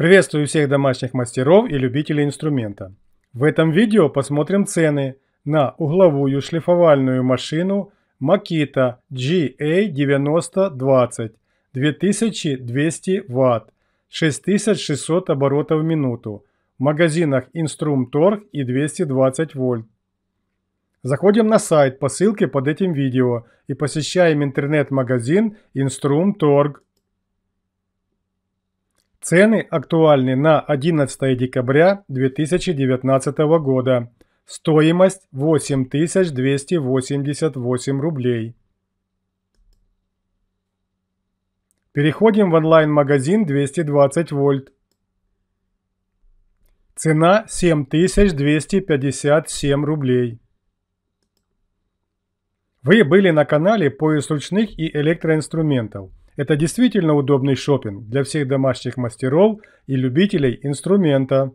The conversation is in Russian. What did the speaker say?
Приветствую всех домашних мастеров и любителей инструмента. В этом видео посмотрим цены на угловую шлифовальную машину Makita GA9020 2200 Вт 6600 оборотов в минуту в магазинах Instrumtorg и 220 вольт. Заходим на сайт по ссылке под этим видео и посещаем интернет-магазин Instrumtorg. Цены актуальны на 11 декабря 2019 года. Стоимость 8288 рублей. Переходим в онлайн-магазин 220 вольт. Цена 7257 рублей. Вы были на канале «Поиск ручных и электроинструментов». Это действительно удобный шопинг для всех домашних мастеров и любителей инструмента.